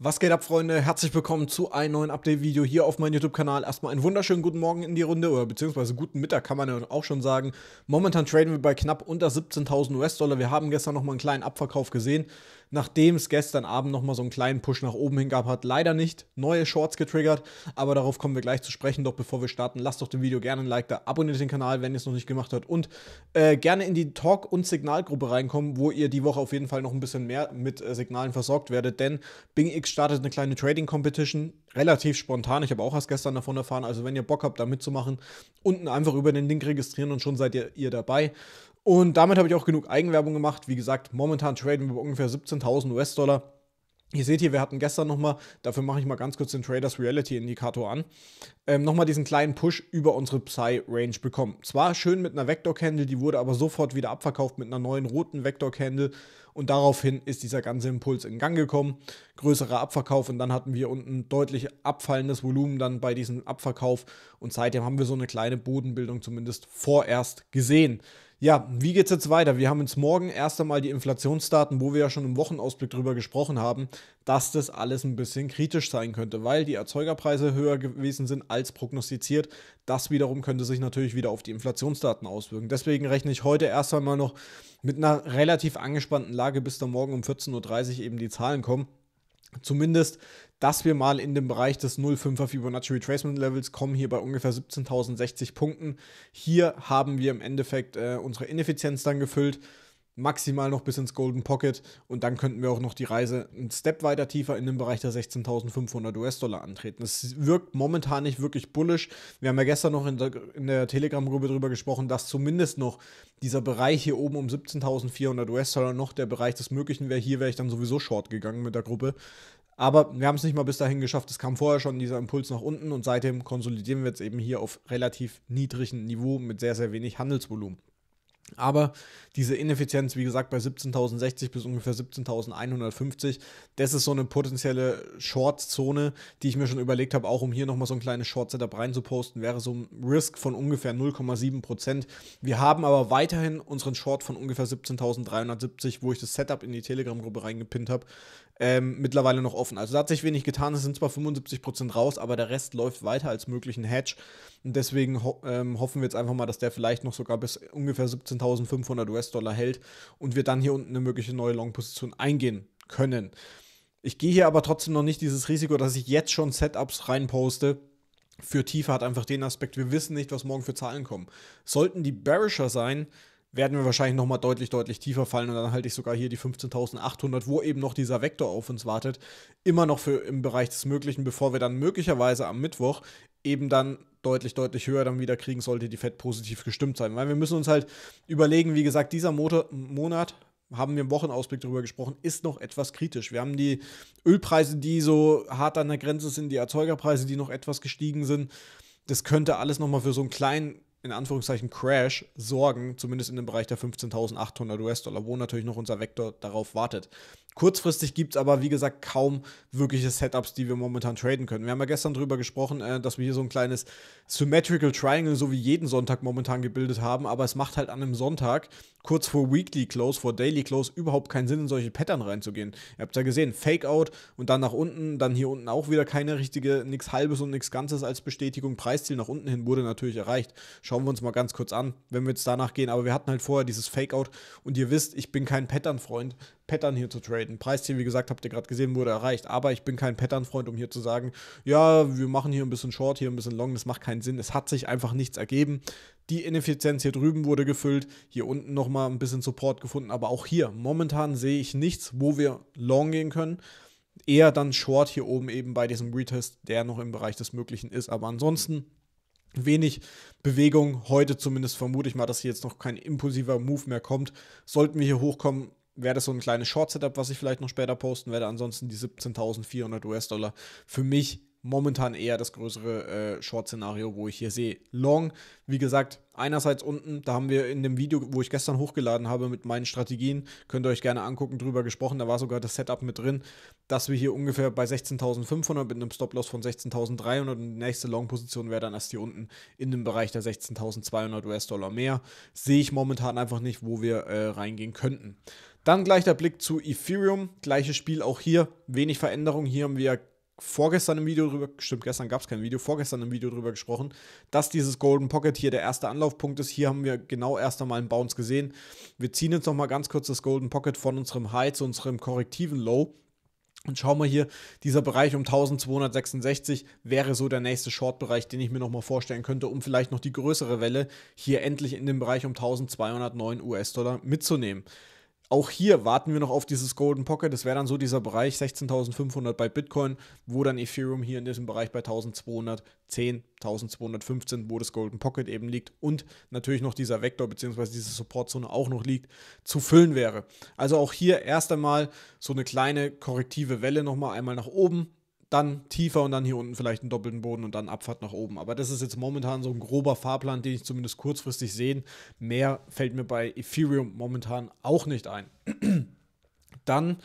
Was geht ab, Freunde? Herzlich willkommen zu einem neuen Update-Video hier auf meinem YouTube-Kanal. Erstmal einen wunderschönen guten Morgen in die Runde oder beziehungsweise guten Mittag kann man ja auch schon sagen. Momentan traden wir bei knapp unter 17.000 US-Dollar. Wir haben gestern nochmal einen kleinen Abverkauf gesehen nachdem es gestern Abend nochmal so einen kleinen Push nach oben hin gab, hat leider nicht neue Shorts getriggert, aber darauf kommen wir gleich zu sprechen. Doch bevor wir starten, lasst doch dem Video gerne ein Like da, abonniert den Kanal, wenn ihr es noch nicht gemacht habt und äh, gerne in die Talk- und Signalgruppe reinkommen, wo ihr die Woche auf jeden Fall noch ein bisschen mehr mit äh, Signalen versorgt werdet, denn Bing X startet eine kleine Trading Competition, relativ spontan. Ich habe auch erst gestern davon erfahren, also wenn ihr Bock habt, da mitzumachen, unten einfach über den Link registrieren und schon seid ihr, ihr dabei. Und damit habe ich auch genug Eigenwerbung gemacht. Wie gesagt, momentan traden wir ungefähr 17.000 US-Dollar. Ihr seht hier, wir hatten gestern nochmal, dafür mache ich mal ganz kurz den Traders Reality Indikator an, ähm, nochmal diesen kleinen Push über unsere Psy-Range bekommen. Zwar schön mit einer Vector-Candle, die wurde aber sofort wieder abverkauft mit einer neuen roten Vector-Candle und daraufhin ist dieser ganze Impuls in Gang gekommen. Größerer Abverkauf und dann hatten wir unten deutlich abfallendes Volumen dann bei diesem Abverkauf und seitdem haben wir so eine kleine Bodenbildung zumindest vorerst gesehen. Ja, wie geht's jetzt weiter? Wir haben uns morgen erst einmal die Inflationsdaten, wo wir ja schon im Wochenausblick drüber gesprochen haben, dass das alles ein bisschen kritisch sein könnte, weil die Erzeugerpreise höher gewesen sind als prognostiziert. Das wiederum könnte sich natürlich wieder auf die Inflationsdaten auswirken. Deswegen rechne ich heute erst einmal noch mit einer relativ angespannten Lage, bis dann morgen um 14.30 Uhr eben die Zahlen kommen. Zumindest, dass wir mal in den Bereich des 0,5er Fibonacci Retracement Levels kommen, hier bei ungefähr 17.060 Punkten. Hier haben wir im Endeffekt äh, unsere Ineffizienz dann gefüllt maximal noch bis ins Golden Pocket und dann könnten wir auch noch die Reise einen Step weiter tiefer in den Bereich der 16.500 US-Dollar antreten. Es wirkt momentan nicht wirklich bullisch. Wir haben ja gestern noch in der, in der Telegram-Gruppe darüber gesprochen, dass zumindest noch dieser Bereich hier oben um 17.400 US-Dollar noch der Bereich des Möglichen wäre. Hier wäre ich dann sowieso short gegangen mit der Gruppe. Aber wir haben es nicht mal bis dahin geschafft. Es kam vorher schon dieser Impuls nach unten und seitdem konsolidieren wir jetzt eben hier auf relativ niedrigem Niveau mit sehr, sehr wenig Handelsvolumen. Aber diese Ineffizienz, wie gesagt, bei 17.060 bis ungefähr 17.150, das ist so eine potenzielle Short-Zone, die ich mir schon überlegt habe, auch um hier nochmal so ein kleines Short-Setup reinzuposten, wäre so ein Risk von ungefähr 0,7%. Wir haben aber weiterhin unseren Short von ungefähr 17.370, wo ich das Setup in die Telegram-Gruppe reingepinnt habe, ähm, mittlerweile noch offen. Also da hat sich wenig getan, es sind zwar 75% raus, aber der Rest läuft weiter als möglichen Hedge. Und deswegen ho ähm, hoffen wir jetzt einfach mal, dass der vielleicht noch sogar bis ungefähr 17 14.500 US-Dollar hält und wir dann hier unten eine mögliche neue Long-Position eingehen können. Ich gehe hier aber trotzdem noch nicht dieses Risiko, dass ich jetzt schon Setups reinposte. Für Tiefe hat einfach den Aspekt, wir wissen nicht, was morgen für Zahlen kommen. Sollten die bearischer sein, werden wir wahrscheinlich nochmal deutlich, deutlich tiefer fallen. Und dann halte ich sogar hier die 15.800, wo eben noch dieser Vektor auf uns wartet, immer noch für im Bereich des Möglichen, bevor wir dann möglicherweise am Mittwoch eben dann deutlich, deutlich höher dann wieder kriegen sollte, die Fed positiv gestimmt sein. Weil wir müssen uns halt überlegen, wie gesagt, dieser Motor, Monat, haben wir im Wochenausblick darüber gesprochen, ist noch etwas kritisch. Wir haben die Ölpreise, die so hart an der Grenze sind, die Erzeugerpreise, die noch etwas gestiegen sind. Das könnte alles nochmal für so einen kleinen in Anführungszeichen Crash sorgen, zumindest in dem Bereich der 15.800 US-Dollar, wo natürlich noch unser Vektor darauf wartet. Kurzfristig gibt es aber, wie gesagt, kaum wirkliche Setups, die wir momentan traden können. Wir haben ja gestern darüber gesprochen, äh, dass wir hier so ein kleines Symmetrical Triangle, so wie jeden Sonntag momentan gebildet haben, aber es macht halt an einem Sonntag, kurz vor Weekly Close, vor Daily Close, überhaupt keinen Sinn, in solche Pattern reinzugehen. Ihr habt ja gesehen, Fake Out und dann nach unten, dann hier unten auch wieder keine richtige, nichts halbes und nichts Ganzes als Bestätigung. Preisziel nach unten hin wurde natürlich erreicht. Schauen wir uns mal ganz kurz an, wenn wir jetzt danach gehen. Aber wir hatten halt vorher dieses Fake Out und ihr wisst, ich bin kein Pattern-Freund. Pattern hier zu traden. Preisziel, wie gesagt, habt ihr gerade gesehen, wurde erreicht. Aber ich bin kein Pattern-Freund, um hier zu sagen, ja, wir machen hier ein bisschen Short, hier ein bisschen Long. Das macht keinen Sinn. Es hat sich einfach nichts ergeben. Die Ineffizienz hier drüben wurde gefüllt. Hier unten nochmal ein bisschen Support gefunden. Aber auch hier, momentan sehe ich nichts, wo wir Long gehen können eher dann Short hier oben eben bei diesem Retest, der noch im Bereich des Möglichen ist. Aber ansonsten wenig Bewegung. Heute zumindest vermute ich mal, dass hier jetzt noch kein impulsiver Move mehr kommt. Sollten wir hier hochkommen, wäre das so ein kleines Short-Setup, was ich vielleicht noch später posten werde. Ansonsten die 17.400 US-Dollar für mich momentan eher das größere äh, Short-Szenario, wo ich hier sehe. Long, wie gesagt, einerseits unten, da haben wir in dem Video, wo ich gestern hochgeladen habe mit meinen Strategien, könnt ihr euch gerne angucken, drüber gesprochen, da war sogar das Setup mit drin, dass wir hier ungefähr bei 16.500 mit einem Stop-Loss von 16.300 und die nächste Long-Position wäre dann erst hier unten in dem Bereich der 16.200 US-Dollar mehr. Sehe ich momentan einfach nicht, wo wir äh, reingehen könnten. Dann gleich der Blick zu Ethereum. Gleiches Spiel auch hier. Wenig Veränderung. Hier haben wir vorgestern im Video drüber, stimmt, gestern gab es kein Video, vorgestern im Video drüber gesprochen, dass dieses Golden Pocket hier der erste Anlaufpunkt ist. Hier haben wir genau erst einmal einen Bounce gesehen. Wir ziehen jetzt nochmal ganz kurz das Golden Pocket von unserem High zu unserem korrektiven Low. Und schauen wir hier, dieser Bereich um 1266 wäre so der nächste Short-Bereich, den ich mir nochmal vorstellen könnte, um vielleicht noch die größere Welle hier endlich in den Bereich um 1209 US-Dollar mitzunehmen auch hier warten wir noch auf dieses Golden Pocket. Das wäre dann so dieser Bereich 16.500 bei Bitcoin, wo dann Ethereum hier in diesem Bereich bei 1210, 1215, wo das Golden Pocket eben liegt und natürlich noch dieser Vektor bzw. diese Supportzone auch noch liegt, zu füllen wäre. Also auch hier erst einmal so eine kleine korrektive Welle nochmal einmal nach oben, dann tiefer und dann hier unten vielleicht einen doppelten Boden und dann Abfahrt nach oben. Aber das ist jetzt momentan so ein grober Fahrplan, den ich zumindest kurzfristig sehe. Mehr fällt mir bei Ethereum momentan auch nicht ein. Dann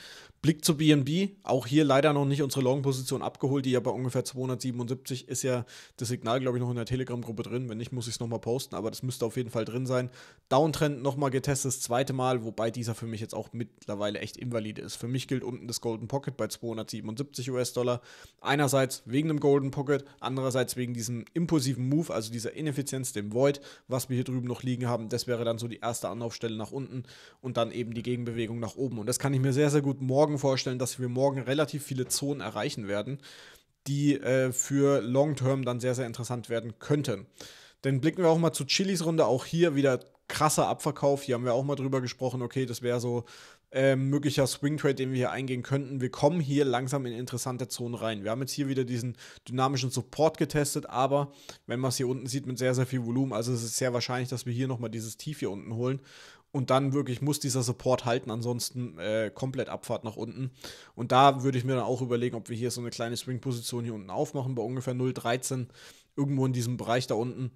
Blick zu BNB, auch hier leider noch nicht unsere Long-Position abgeholt, die ja bei ungefähr 277 ist ja das Signal, glaube ich, noch in der Telegram-Gruppe drin. Wenn nicht, muss ich es nochmal posten, aber das müsste auf jeden Fall drin sein. Downtrend nochmal getestet, das zweite Mal, wobei dieser für mich jetzt auch mittlerweile echt invalide ist. Für mich gilt unten das Golden Pocket bei 277 US-Dollar. Einerseits wegen dem Golden Pocket, andererseits wegen diesem impulsiven Move, also dieser Ineffizienz, dem Void, was wir hier drüben noch liegen haben. Das wäre dann so die erste Anlaufstelle nach unten und dann eben die Gegenbewegung nach oben. Und das kann ich mir mir sehr, sehr gut morgen vorstellen, dass wir morgen relativ viele Zonen erreichen werden, die äh, für Long-Term dann sehr, sehr interessant werden könnten. Dann blicken wir auch mal zu Chilis Runde. Auch hier wieder krasser Abverkauf. Hier haben wir auch mal drüber gesprochen. Okay, das wäre so äh, möglicher Swing Trade, den wir hier eingehen könnten. Wir kommen hier langsam in interessante Zonen rein. Wir haben jetzt hier wieder diesen dynamischen Support getestet, aber wenn man es hier unten sieht mit sehr, sehr viel Volumen, also es ist sehr wahrscheinlich, dass wir hier nochmal dieses Tief hier unten holen und dann wirklich muss dieser Support halten, ansonsten äh, komplett Abfahrt nach unten. Und da würde ich mir dann auch überlegen, ob wir hier so eine kleine Swing-Position hier unten aufmachen, bei ungefähr 0,13, irgendwo in diesem Bereich da unten.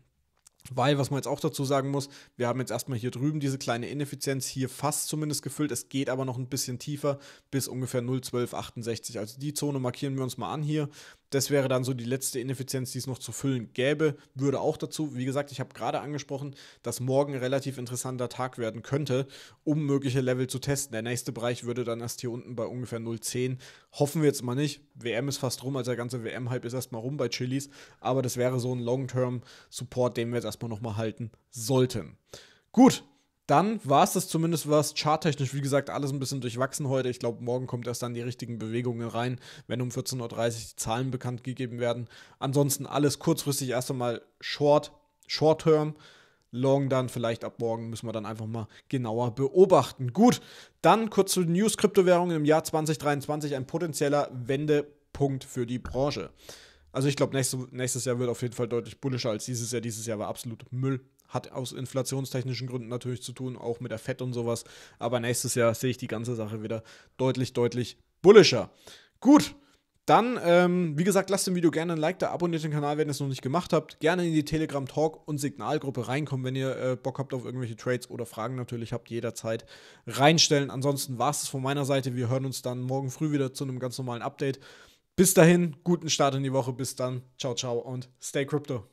Weil, was man jetzt auch dazu sagen muss, wir haben jetzt erstmal hier drüben diese kleine Ineffizienz hier fast zumindest gefüllt. Es geht aber noch ein bisschen tiefer bis ungefähr 0,1268. Also die Zone markieren wir uns mal an hier. Das wäre dann so die letzte Ineffizienz, die es noch zu füllen gäbe. Würde auch dazu, wie gesagt, ich habe gerade angesprochen, dass morgen ein relativ interessanter Tag werden könnte, um mögliche Level zu testen. Der nächste Bereich würde dann erst hier unten bei ungefähr 0,10. Hoffen wir jetzt mal nicht. WM ist fast rum, also der ganze WM-Hype ist erstmal rum bei Chilis. Aber das wäre so ein Long-Term-Support, den wir jetzt erstmal nochmal halten sollten. Gut, dann war es das zumindest, was charttechnisch, wie gesagt, alles ein bisschen durchwachsen heute. Ich glaube, morgen kommt erst dann die richtigen Bewegungen rein, wenn um 14.30 Uhr die Zahlen bekannt gegeben werden. Ansonsten alles kurzfristig erst einmal short, short term. Long dann vielleicht ab morgen müssen wir dann einfach mal genauer beobachten. Gut, dann kurz zu News Kryptowährungen im Jahr 2023 ein potenzieller Wendepunkt für die Branche. Also ich glaube nächstes Jahr wird auf jeden Fall deutlich bullischer als dieses Jahr. Dieses Jahr war absolut Müll hat aus inflationstechnischen Gründen natürlich zu tun, auch mit der FED und sowas. Aber nächstes Jahr sehe ich die ganze Sache wieder deutlich, deutlich bullischer. Gut, dann, ähm, wie gesagt, lasst dem Video gerne ein Like da, abonniert den Kanal, wenn ihr es noch nicht gemacht habt. Gerne in die Telegram-Talk- und Signalgruppe reinkommen, wenn ihr äh, Bock habt auf irgendwelche Trades oder Fragen natürlich habt, jederzeit reinstellen. Ansonsten war es das von meiner Seite. Wir hören uns dann morgen früh wieder zu einem ganz normalen Update. Bis dahin, guten Start in die Woche. Bis dann. Ciao, ciao und stay crypto.